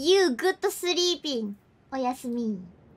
You good sleeping! おやすみ。